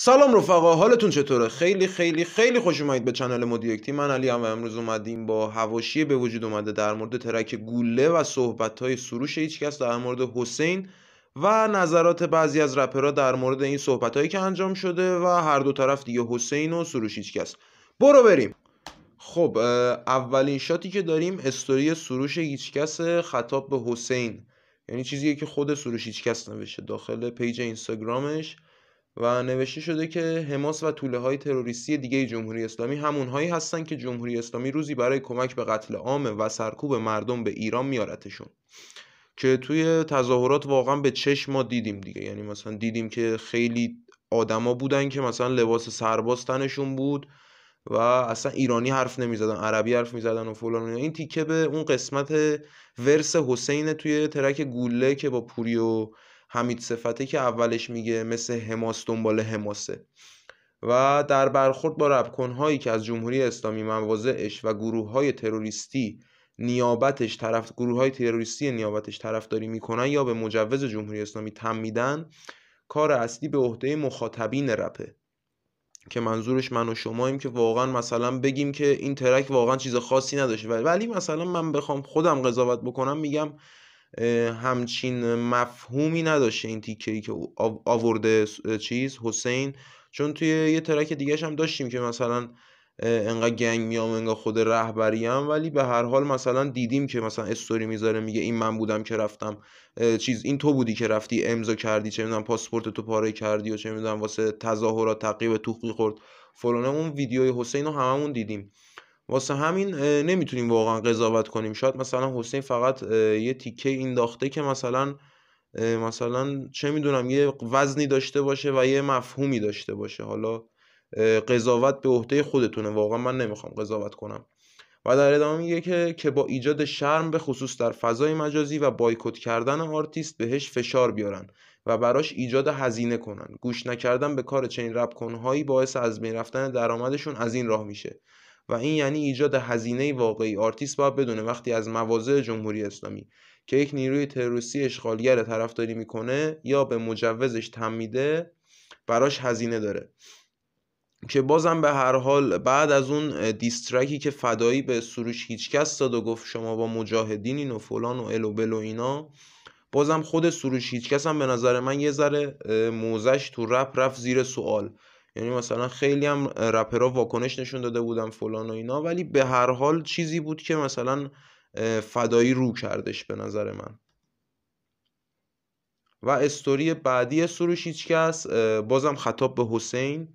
سلام رفقا حالتون چطوره خیلی خیلی خیلی خوش اومدید به کانال مودیکتی من علی هم و امروز اومدیم با حواشی به وجود اومده در مورد ترک گوله و صحبت های سروش هیچکس در مورد حسین و نظرات بعضی از رپرها در مورد این صحبت هایی که انجام شده و هر دو طرف دیگه حسین و سروش هیچکس برو بریم خب اولین شاتی که داریم استوری سروش هیچکس خطاب به حسین یعنی چیزیه که خود سروش هیچکس نوشته داخل پیج اینستاگرامش و نوشته شده که حماس و طوله های تروریستی دیگه جمهوری اسلامی همونهایی هستن که جمهوری اسلامی روزی برای کمک به قتل عام و سرکوب مردم به ایران میارتشون که توی تظاهرات واقعا به چشم ما دیدیم دیگه یعنی مثلا دیدیم که خیلی آدما بودن که مثلا لباس سرباز تنشون بود و اصلا ایرانی حرف نمیزدن عربی حرف میزدن و فلان این تیکه به اون قسمت ورس حسین توی ترک گوله که با پوری و حمید صفته که اولش میگه مثل حماس دنبال حماسه و در برخورد با ربکنهایی که از جمهوری اسلامی مواضعش و گروه های تروریستی نیابتش طرف گروه های تروریستی نیابتش طرفداری میکنن یا به مجوز جمهوری اسلامی تم میدن کار اصلی به عهده مخاطبین رپه که منظورش من و شماییم که واقعا مثلا بگیم که این ترک واقعا چیز خاصی نداشته ولی مثلا من بخوام خودم قضاوت بکنم میگم همچین مفهومی نداشته این تیکه ای که آورده چیز حسین چون توی یه ترک دیگهش هم داشتیم که مثلا انقدر گنگ میام انقدر خود رهبریم ولی به هر حال مثلا دیدیم که مثلا استوری میذاره میگه این من بودم که رفتم چیز این تو بودی که رفتی امضا کردی چه میدونم پاسپورت تو پاره کردی و چه میدونم واسه تظاهرات تقیب توخی خورد فلان اون ویدیوی حسین رو هممون دیدیم واسه همین نمیتونیم واقعا قضاوت کنیم شاید مثلا حسین فقط یه تیکه این داخته که مثلا مثلا چه میدونم یه وزنی داشته باشه و یه مفهومی داشته باشه حالا قضاوت به عهده خودتونه واقعا من نمیخوام قضاوت کنم و در ادامه میگه که که با ایجاد شرم به خصوص در فضای مجازی و بایکوت کردن آرتیست بهش فشار بیارن و براش ایجاد هزینه کنن گوش نکردن به کار چنین رپ باعث از بین رفتن درآمدشون از این راه میشه و این یعنی ایجاد هزینه واقعی آرتیست باید بدونه وقتی از مواضع جمهوری اسلامی که یک نیروی تروریستی اشغالگر طرفداری میکنه یا به مجوزش تم میده براش هزینه داره که بازم به هر حال بعد از اون دیسترکی که فدایی به سروش هیچکس داد و گفت شما با مجاهدینین و فلان و الو بلو اینا بازم خود سروش هیچکس هم به نظر من یه ذره موزش تو رپ رفت زیر سوال یعنی مثلا خیلی هم رپرا واکنش نشون داده بودن فلان و اینا ولی به هر حال چیزی بود که مثلا فدایی رو کردش به نظر من و استوری بعدی سروش هیچکس بازم خطاب به حسین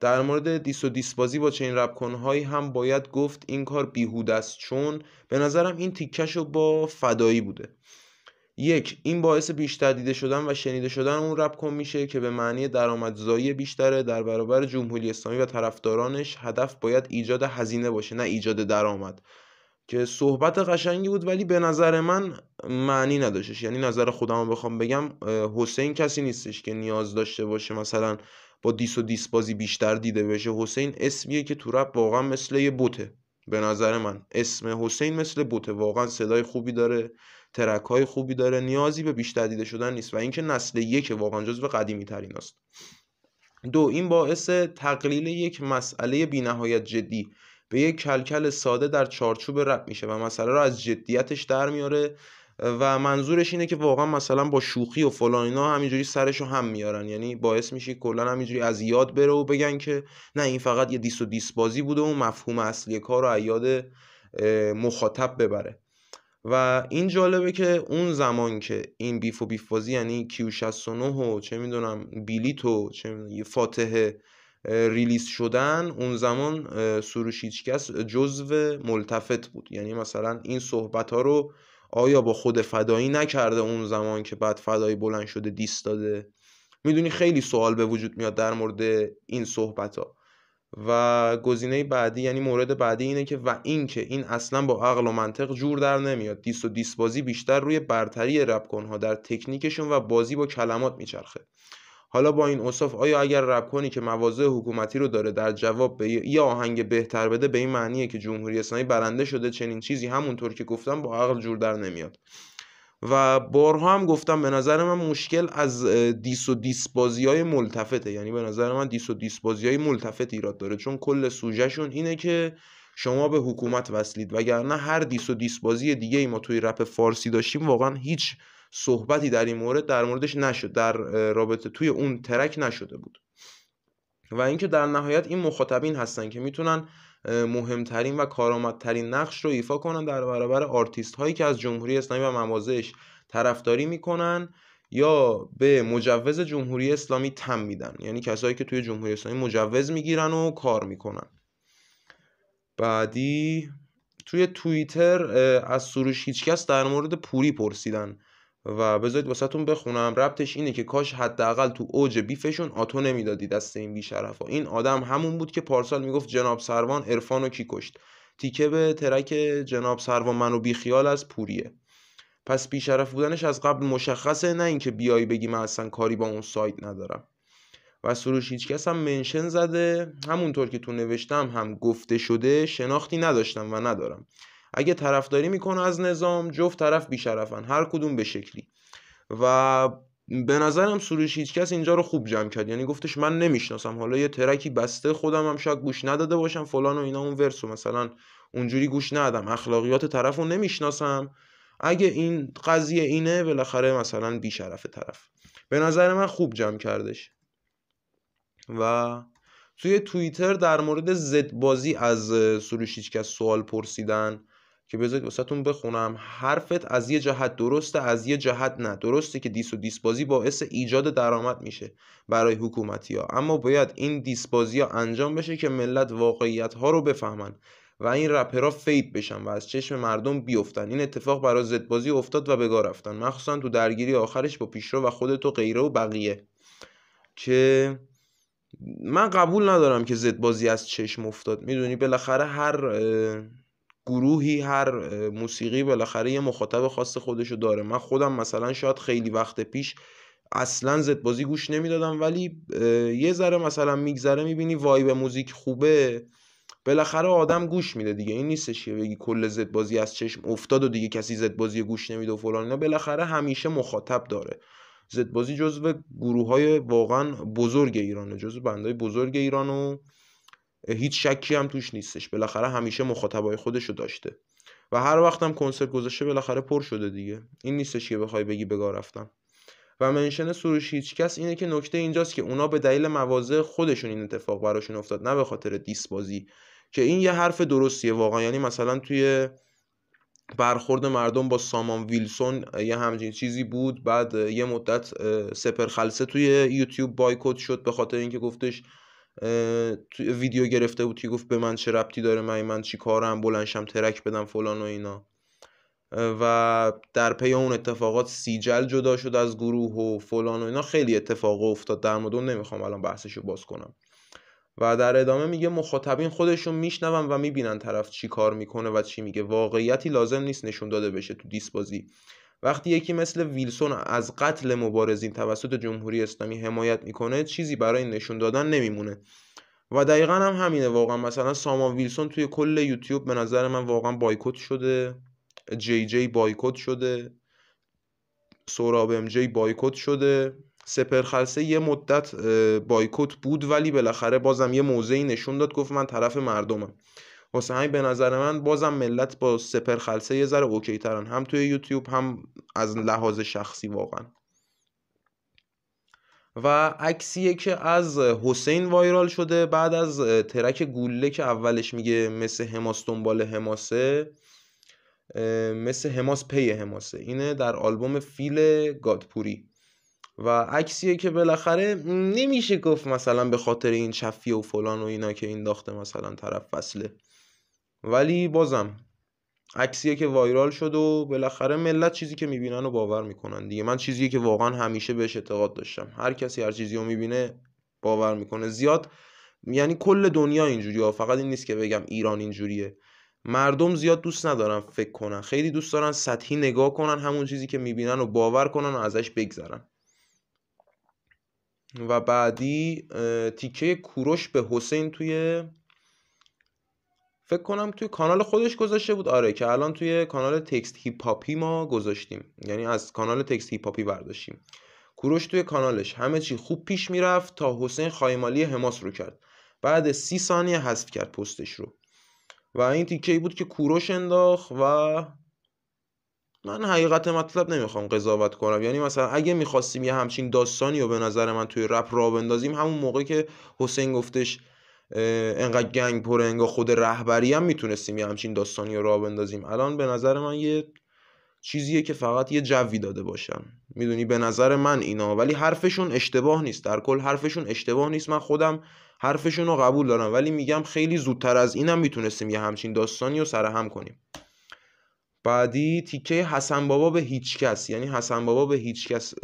در مورد دیس و دیس بازی با چنین کنهایی هم باید گفت این کار بیهود است چون به نظرم این تیکش رو با فدایی بوده یک این باعث بیشتر دیده شدن و شنیده شدن اون رپ کن میشه که به معنی درآمدزایی بیشتره در برابر جمهوری اسلامی و طرفدارانش هدف باید ایجاد هزینه باشه نه ایجاد درآمد که صحبت قشنگی بود ولی به نظر من معنی نداشتش یعنی نظر خودم بخوام بگم حسین کسی نیستش که نیاز داشته باشه مثلا با دیس و دیس بازی بیشتر دیده بشه حسین اسمیه که تو رپ واقعا مثل یه بوته به نظر من اسم حسین مثل بوته واقعا صدای خوبی داره ترک های خوبی داره نیازی به بیشتر دیده شدن نیست و اینکه نسل یک واقعا جزو قدیمی ترین است دو این باعث تقلیل یک مسئله بینهایت جدی به یک کلکل ساده در چارچوب رب میشه و مسئله رو از جدیتش در میاره و منظورش اینه که واقعا مثلا با شوخی و فلان اینا همینجوری سرش رو هم میارن یعنی باعث میشه کلا همینجوری از یاد بره و بگن که نه این فقط یه دیس و دیس بازی بوده و مفهوم اصلی کار رو یاد مخاطب ببره و این جالبه که اون زمان که این بیف و بیف بازی یعنی کیو 69 و چه میدونم بیلیت و چه میدونم یه فاتحه ریلیز شدن اون زمان هیچکس جزو ملتفت بود یعنی مثلا این صحبت ها رو آیا با خود فدایی نکرده اون زمان که بعد فدایی بلند شده دیست داده میدونی خیلی سوال به وجود میاد در مورد این صحبت ها و گزینه بعدی یعنی مورد بعدی اینه که و اینکه این اصلا با عقل و منطق جور در نمیاد دیست و دیس بازی بیشتر روی برتری رپکن ها در تکنیکشون و بازی با کلمات میچرخه حالا با این اصاف آیا اگر رپکنی که مواضع حکومتی رو داره در جواب به یه آهنگ بهتر بده به این معنیه که جمهوری اسلامی برنده شده چنین چیزی همونطور که گفتم با عقل جور در نمیاد و بارها هم گفتم به نظر من مشکل از دیس و دیس بازی های ملتفته یعنی به نظر من دیس و دیس بازی های ملتفت ایراد داره چون کل سوژهشون اینه که شما به حکومت وصلید وگرنه هر دیس و دیس بازی دیگه ای ما توی رپ فارسی داشتیم واقعا هیچ صحبتی در این مورد در موردش نشد در رابطه توی اون ترک نشده بود و اینکه در نهایت این مخاطبین هستن که میتونن مهمترین و کارآمدترین نقش رو ایفا کنن در برابر آرتیست هایی که از جمهوری اسلامی و موازش طرفداری میکنن یا به مجوز جمهوری اسلامی تم میدن یعنی کسایی که توی جمهوری اسلامی مجوز میگیرن و کار میکنن بعدی توی توییتر از سروش هیچکس در مورد پوری پرسیدن و بذارید واسهتون بخونم ربطش اینه که کاش حداقل تو اوج بیفشون آتو نمیدادی دست این ها این آدم همون بود که پارسال میگفت جناب سروان عرفانو کی کشت تیکه به ترک جناب سروان منو بیخیال از پوریه پس بیشرف بودنش از قبل مشخصه نه اینکه بیای بگی من اصلا کاری با اون سایت ندارم و سروش هیچکس هم منشن زده همونطور که تو نوشتم هم گفته شده شناختی نداشتم و ندارم اگه طرفداری میکنه از نظام جفت طرف بیشرفن هر کدوم به شکلی و به نظرم سروش هیچکس اینجا رو خوب جمع کرد یعنی گفتش من نمیشناسم حالا یه ترکی بسته خودم هم شاید گوش نداده باشم فلان و اینا اون ورسو مثلا اونجوری گوش ندادم اخلاقیات طرف رو نمیشناسم اگه این قضیه اینه بالاخره مثلا بیشرف طرف به نظر من خوب جمع کردش و توی توییتر در مورد زد بازی از سروش هیچکس سوال پرسیدن که بذارید واسهتون بخونم حرفت از یه جهت درسته از یه جهت نه درسته که دیس و دیس باعث ایجاد درآمد میشه برای حکومتی ها اما باید این دیس ها انجام بشه که ملت واقعیت ها رو بفهمن و این رپرها فید بشن و از چشم مردم بیفتن این اتفاق برای زد افتاد و بگار رفتن مخصوصا تو درگیری آخرش با پیشرو و خودتو و غیره و بقیه که من قبول ندارم که زد از چشم افتاد میدونی بالاخره هر گروهی هر موسیقی بالاخره یه مخاطب خاص خودشو داره من خودم مثلا شاید خیلی وقت پیش اصلا زد بازی گوش نمیدادم ولی یه ذره مثلا میگذره میبینی وای به موزیک خوبه بالاخره آدم گوش میده دیگه این نیستش که بگی کل زد بازی از چشم افتاد و دیگه کسی زد بازی گوش نمیده و فلان اینا بالاخره همیشه مخاطب داره زد بازی جزو گروه های واقعا بزرگ ایرانه جزو بندای بزرگ ایرانو. هیچ شکی هم توش نیستش بالاخره همیشه مخاطبای رو داشته و هر وقتم کنسرت گذاشته بالاخره پر شده دیگه این نیستش که بخوای بگی بگا رفتم و منشن سروش هیچکس اینه که نکته اینجاست که اونا به دلیل مواضع خودشون این اتفاق براشون افتاد نه به خاطر دیس بازی که این یه حرف درستیه واقعا یعنی مثلا توی برخورد مردم با سامان ویلسون یه همچین چیزی بود بعد یه مدت سپر خلسه توی یوتیوب بایکوت شد به خاطر اینکه گفتش ویدیو گرفته بود که گفت به من چه ربطی داره من من چی کارم بلنشم ترک بدم فلان و اینا و در پی اون اتفاقات سیجل جدا شد از گروه و فلان و اینا خیلی اتفاق افتاد در مورد نمیخوام الان بحثشو باز کنم و در ادامه میگه مخاطبین خودشون میشنون و میبینن طرف چی کار میکنه و چی میگه واقعیتی لازم نیست نشون داده بشه تو دیس وقتی یکی مثل ویلسون از قتل مبارزین توسط جمهوری اسلامی حمایت میکنه چیزی برای نشون دادن نمیمونه و دقیقا هم همینه واقعا مثلا سامان ویلسون توی کل یوتیوب به نظر من واقعا بایکوت شده جی جی بایکوت شده سوراب ام جی بایکوت شده سپرخلصه یه مدت بایکوت بود ولی بالاخره بازم یه موضعی نشون داد گفت من طرف مردمم واسه همین به نظر من بازم ملت با سپر خلسه یه ذره اوکی ترن هم توی یوتیوب هم از لحاظ شخصی واقعا و عکسیه که از حسین وایرال شده بعد از ترک گوله که اولش میگه مثل هماس دنبال هماسه مثل هماس پی حماسه اینه در آلبوم فیل گادپوری و عکسیه که بالاخره نمیشه گفت مثلا به خاطر این چفی و فلان و اینا که این داخته مثلا طرف فصله ولی بازم عکسیه که وایرال شد و بالاخره ملت چیزی که میبینن و باور میکنن دیگه من چیزی که واقعا همیشه بهش اعتقاد داشتم هر کسی هر چیزی رو میبینه باور میکنه زیاد یعنی کل دنیا اینجوریه فقط این نیست که بگم ایران اینجوریه مردم زیاد دوست ندارن فکر کنن خیلی دوست دارن سطحی نگاه کنن همون چیزی که میبینن و باور کنن و ازش بگذرن و بعدی تیکه کوروش به حسین توی فکر کنم توی کانال خودش گذاشته بود آره که الان توی کانال تکست هیپاپی ما گذاشتیم یعنی از کانال تکست هیپاپی برداشتیم کوروش توی کانالش همه چی خوب پیش میرفت تا حسین خایمالی حماس رو کرد بعد سی ثانیه حذف کرد پستش رو و این تیکه ای بود که کوروش انداخت و من حقیقت مطلب نمیخوام قضاوت کنم یعنی مثلا اگه میخواستیم یه همچین داستانی رو به نظر من توی رپ را بندازیم همون موقع که حسین گفتش انقدر گنگ پر انگا خود رهبری هم میتونستیم یه همچین داستانی رو را بندازیم الان به نظر من یه چیزیه که فقط یه جوی داده باشم میدونی به نظر من اینا ولی حرفشون اشتباه نیست در کل حرفشون اشتباه نیست من خودم حرفشون رو قبول دارم ولی میگم خیلی زودتر از اینم میتونستیم یه همچین داستانی رو سرهم کنیم بعدی تیکه حسن بابا به هیچ کس یعنی حسن بابا به هیچ کس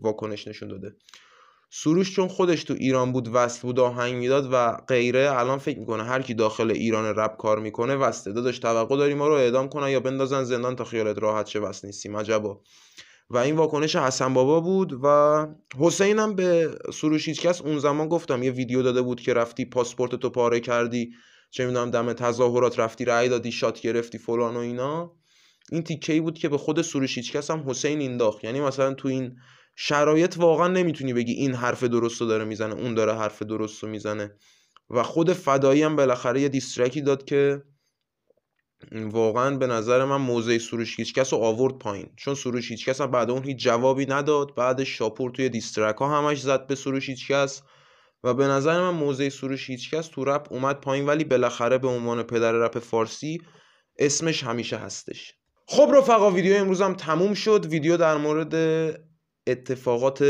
واکنش نشون داده سروش چون خودش تو ایران بود وصل بود آهنگ میداد و غیره الان فکر میکنه هر کی داخل ایران رب کار میکنه وسته داداش توقع داری ما رو اعدام کنن یا بندازن زندان تا خیالت راحت شه وصل نیستی عجبا و این واکنش حسن بابا بود و حسین هم به سروش هیچکس اون زمان گفتم یه ویدیو داده بود که رفتی پاسپورت تو پاره کردی چه میدونم دم تظاهرات رفتی رأی دادی شات گرفتی فلان و اینا این تیکه بود که به خود سروش هیچکس هم حسین انداخت یعنی مثلا تو این شرایط واقعا نمیتونی بگی این حرف درست رو داره میزنه اون داره حرف درست رو میزنه و خود فدایی هم بالاخره یه دیسترکی داد که واقعا به نظر من موزه سروش هیچکس رو آورد پایین چون سروش هیچکس هم بعد اون هیچ جوابی نداد بعد شاپور توی دیسترک ها همش زد به سروش هیچکس و به نظر من موزه سروش هیچکس تو رپ اومد پایین ولی بالاخره به عنوان پدر رپ فارسی اسمش همیشه هستش خب رفقا ویدیو امروز هم تموم شد ویدیو در مورد اتفاقات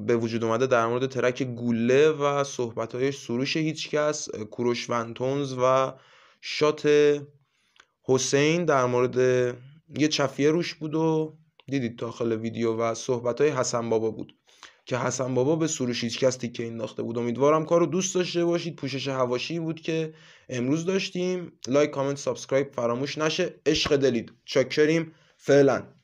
به وجود اومده در مورد ترک گوله و صحبتهای سروش هیچکس کوروش ونتونز و شات حسین در مورد یه چفیه روش بود و دیدید داخل ویدیو و صحبت های حسن بابا بود که حسن بابا به سروش هیچکس تیکه انداخته بود امیدوارم کارو دوست داشته باشید پوشش هواشی بود که امروز داشتیم لایک کامنت سابسکرایب فراموش نشه عشق دلید چاکریم فعلا